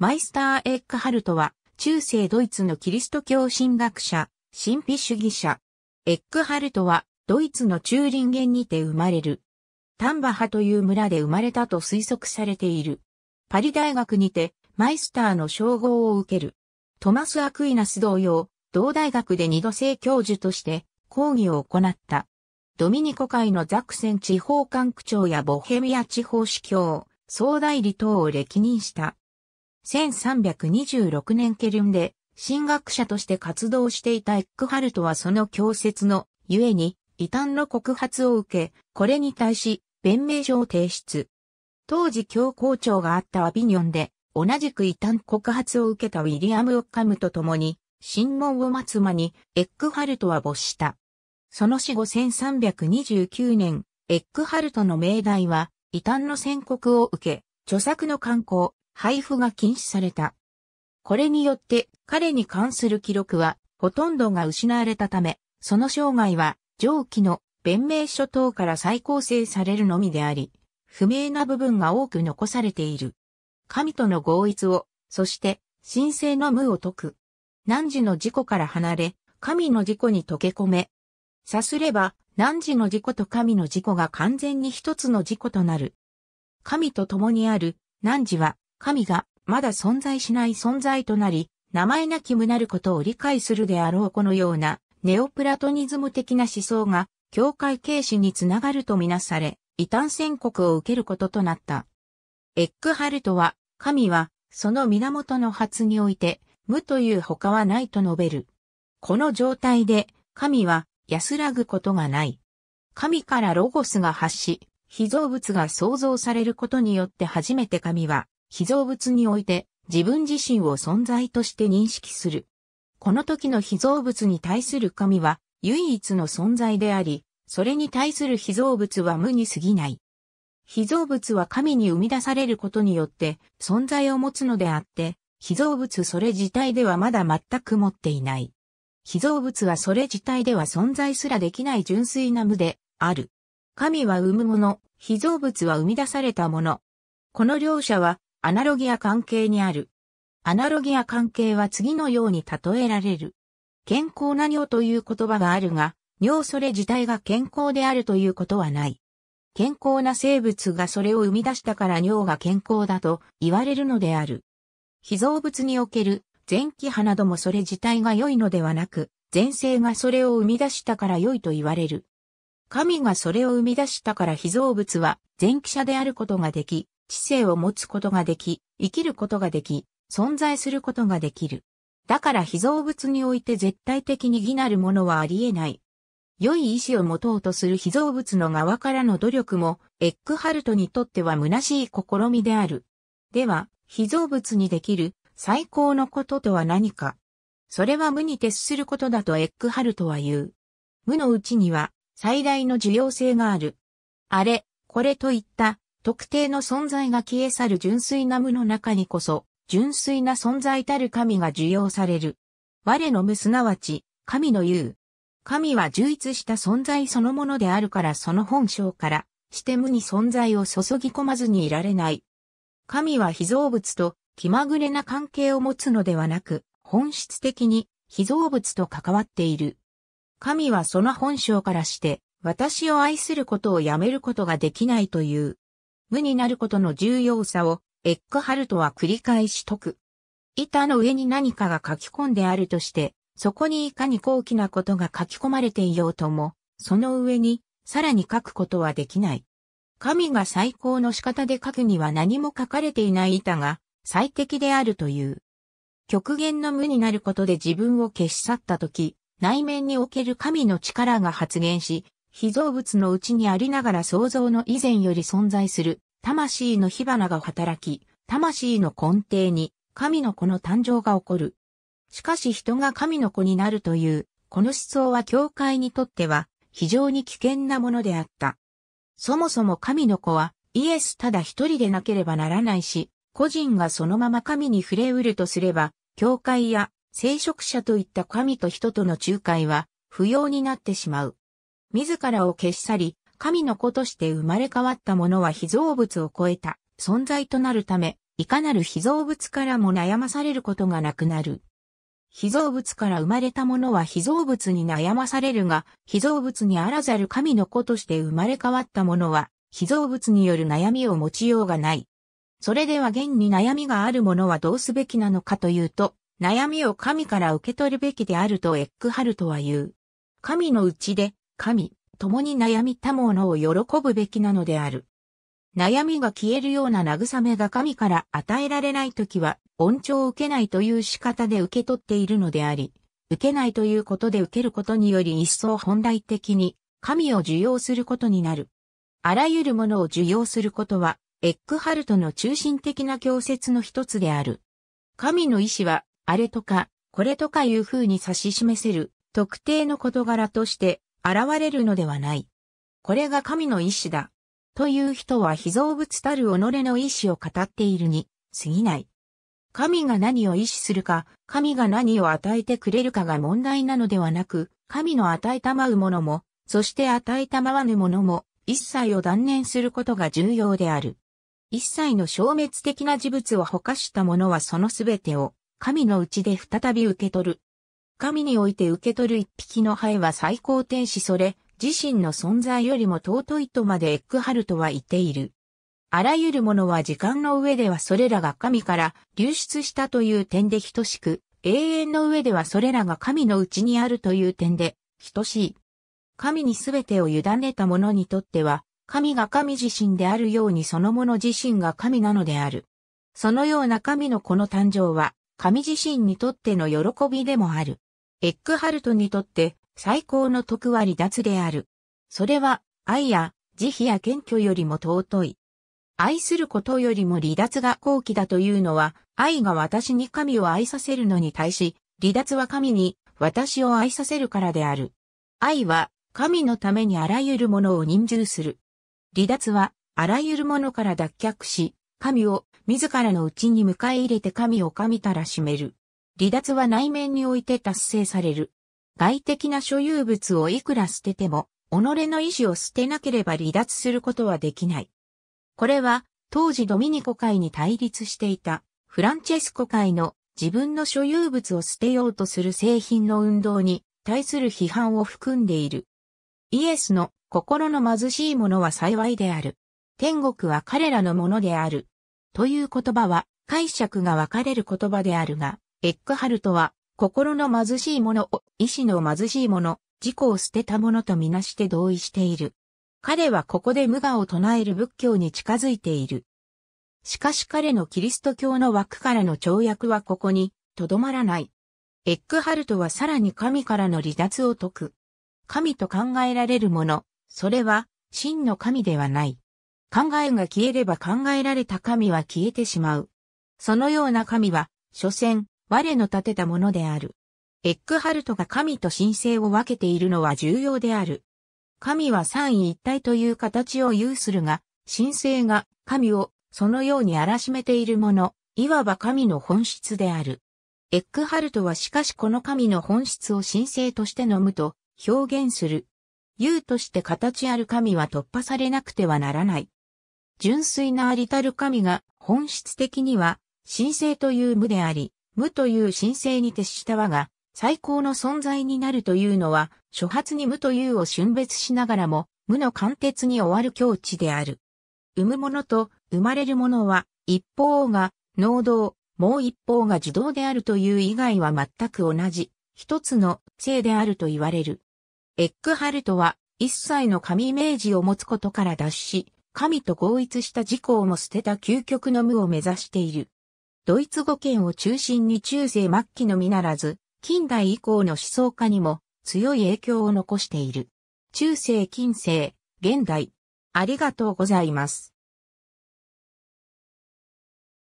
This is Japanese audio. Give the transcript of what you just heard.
マイスター・エックハルトは、中世ドイツのキリスト教神学者、神秘主義者。エックハルトは、ドイツの中林源にて生まれる。丹波派という村で生まれたと推測されている。パリ大学にて、マイスターの称号を受ける。トマス・アクイナス同様、同大学で二度生教授として講義を行った。ドミニコ会のザクセン地方管区長やボヘミア地方司教、総代理等を歴任した。1326年ケルンで、神学者として活動していたエックハルトはその教説の、ゆえに、異端の告発を受け、これに対し、弁明書を提出。当時教皇庁があったアビニョンで、同じく異端告発を受けたウィリアム・オッカムと共に、審問を待つ間に、エックハルトは没した。その死後1329年、エックハルトの命題は、異端の宣告を受け、著作の刊行、配布が禁止された。これによって彼に関する記録はほとんどが失われたため、その生涯は上記の弁明書等から再構成されるのみであり、不明な部分が多く残されている。神との合一を、そして神聖の無を解く。汝の事故から離れ、神の事故に溶け込め。さすれば、汝の事故と神の事故が完全に一つの事故となる。神と共にある、汝は、神がまだ存在しない存在となり、名前なき無なることを理解するであろうこのようなネオプラトニズム的な思想が教会軽視につながるとみなされ、異端宣告を受けることとなった。エックハルトは、神は、その源の発において、無という他はないと述べる。この状態で、神は安らぐことがない。神からロゴスが発し、被造物が創造されることによって初めて神は被造物において自分自身を存在として認識する。この時の被造物に対する神は唯一の存在であり、それに対する被造物は無に過ぎない。被造物は神に生み出されることによって存在を持つのであって、被造物それ自体ではまだ全く持っていない。被造物はそれ自体では存在すらできない純粋な無である。神は生むもの、被造物は生み出されたもの。この両者はアナロギア関係にある。アナロギア関係は次のように例えられる。健康な尿という言葉があるが、尿それ自体が健康であるということはない。健康な生物がそれを生み出したから尿が健康だと言われるのである。被造物における前期派などもそれ自体が良いのではなく、前世がそれを生み出したから良いと言われる。神がそれを生み出したから被造物は前期者であることができ、知性を持つことができ、生きることができ、存在することができる。だから非造物において絶対的に義なるものはあり得ない。良い意志を持とうとする非造物の側からの努力も、エックハルトにとっては虚しい試みである。では、非造物にできる最高のこととは何か。それは無に徹することだとエックハルトは言う。無のうちには最大の重要性がある。あれ、これといった特定の存在が消え去る純粋な無の中にこそ、純粋な存在たる神が受容される。我の無すなわち、神の言う。神は充実した存在そのものであるからその本性から、して無に存在を注ぎ込まずにいられない。神は被造物と気まぐれな関係を持つのではなく、本質的に被造物と関わっている。神はその本性からして、私を愛することをやめることができないという。無になることの重要さを、エックハルトは繰り返し解く。板の上に何かが書き込んであるとして、そこにいかに高貴なことが書き込まれていようとも、その上に、さらに書くことはできない。神が最高の仕方で書くには何も書かれていない板が最適であるという。極限の無になることで自分を消し去った時、内面における神の力が発現し、被造物のうちにありながら創造の以前より存在する、魂の火花が働き、魂の根底に、神の子の誕生が起こる。しかし人が神の子になるという、この思想は教会にとっては、非常に危険なものであった。そもそも神の子は、イエスただ一人でなければならないし、個人がそのまま神に触れうるとすれば、教会や聖職者といった神と人との仲介は不要になってしまう。自らを消し去り、神の子として生まれ変わった者は被造物を超えた存在となるため、いかなる被造物からも悩まされることがなくなる。被造物から生まれた者は被造物に悩まされるが、被造物にあらざる神の子として生まれ変わった者は、被造物による悩みを持ちようがない。それでは現に悩みがある者はどうすべきなのかというと、悩みを神から受け取るべきであるとエックハルトは言う。神のうちで神、共に悩みたものを喜ぶべきなのである。悩みが消えるような慰めが神から与えられないときは、恩寵を受けないという仕方で受け取っているのであり、受けないということで受けることにより一層本来的に、神を受容することになる。あらゆるものを受容することは、エックハルトの中心的な教説の一つである。神の意志は、あれとか、これとかいう風に指し示せる、特定の事柄として、現れるのではない。これが神の意志だ。という人は被造物たる己の意志を語っているに、過ぎない。神が何を意志するか、神が何を与えてくれるかが問題なのではなく、神の与えたまうものも、そして与えたまわぬものも、一切を断念することが重要である。一切の消滅的な事物を犯した者はそのすべてを、神のうちで再び受け取る。神において受け取る一匹の灰は最高天使それ、自身の存在よりも尊いとまでエックハルトは言っている。あらゆるものは時間の上ではそれらが神から流出したという点で等しく、永遠の上ではそれらが神のうちにあるという点で等しい。神に全てを委ねた者にとっては、神が神自身であるようにそのもの自身が神なのである。そのような神のこの誕生は、神自身にとっての喜びでもある。エックハルトにとって最高の徳は離脱である。それは愛や慈悲や謙虚よりも尊い。愛することよりも離脱が好奇だというのは、愛が私に神を愛させるのに対し、離脱は神に私を愛させるからである。愛は神のためにあらゆるものを認従する。離脱はあらゆるものから脱却し、神を自らのうちに迎え入れて神を神たらしめる。離脱は内面において達成される。外的な所有物をいくら捨てても、己の意志を捨てなければ離脱することはできない。これは、当時ドミニコ会に対立していた、フランチェスコ会の自分の所有物を捨てようとする製品の運動に対する批判を含んでいる。イエスの心の貧しいものは幸いである。天国は彼らのものである。という言葉は解釈が分かれる言葉であるが、エックハルトは、心の貧しい者を、意志の貧しい者、自己を捨てた者とみなして同意している。彼はここで無我を唱える仏教に近づいている。しかし彼のキリスト教の枠からの跳躍はここに、とどまらない。エックハルトはさらに神からの離脱を解く。神と考えられるもの、それは、真の神ではない。考えが消えれば考えられた神は消えてしまう。そのような神は、所詮、我の立てたものである。エックハルトが神と神聖を分けているのは重要である。神は三位一体という形を有するが、神聖が神をそのように荒らしめているもの、いわば神の本質である。エックハルトはしかしこの神の本質を神聖としてのむと表現する。有として形ある神は突破されなくてはならない。純粋なありたる神が本質的には神聖という無であり、無という神聖に徹した我が、最高の存在になるというのは、初発に無というを春別しながらも、無の貫徹に終わる境地である。生む者と生まれる者は、一方が能動、もう一方が自動であるという以外は全く同じ、一つの性であると言われる。エックハルトは、一切の神イメージを持つことから脱し、神と合一した事項も捨てた究極の無を目指している。ドイツ語圏を中心に中世末期のみならず、近代以降の思想家にも強い影響を残している。中世近世、現代。ありがとうございます。